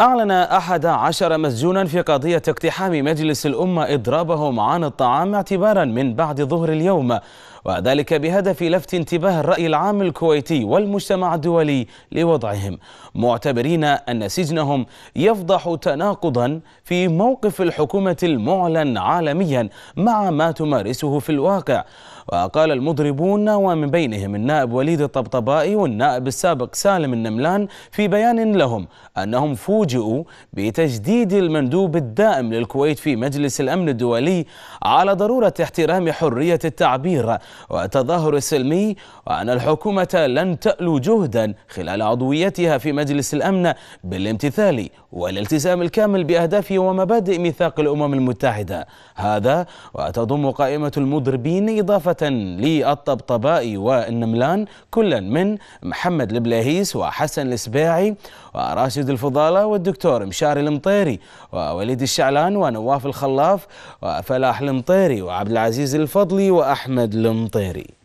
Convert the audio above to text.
أعلن أحد عشر مسجونا في قضية اقتحام مجلس الأمة إضرابهم عن الطعام اعتبارا من بعد ظهر اليوم وذلك بهدف لفت انتباه الرأي العام الكويتي والمجتمع الدولي لوضعهم معتبرين أن سجنهم يفضح تناقضا في موقف الحكومة المعلن عالميا مع ما تمارسه في الواقع وقال المضربون ومن بينهم النائب وليد الطبطبائي والنائب السابق سالم النملان في بيان لهم أنهم فوجوا فوجئوا بتجديد المندوب الدائم للكويت في مجلس الأمن الدولي على ضرورة احترام حرية التعبير والتظاهر السلمي وأن الحكومة لن تألو جهدا خلال عضويتها في مجلس الأمن بالامتثال والالتزام الكامل بأهداف ومبادئ ميثاق الأمم المتحدة هذا وتضم قائمة المضربين إضافة للطبطباء والنملان كلا من محمد البلاهيس وحسن السباعي وراشد الفضالة والدكتور مشاري المطيري ووليد الشعلان ونواف الخلاف وفلاح المطيري وعبد العزيز الفضلي وأحمد المطيري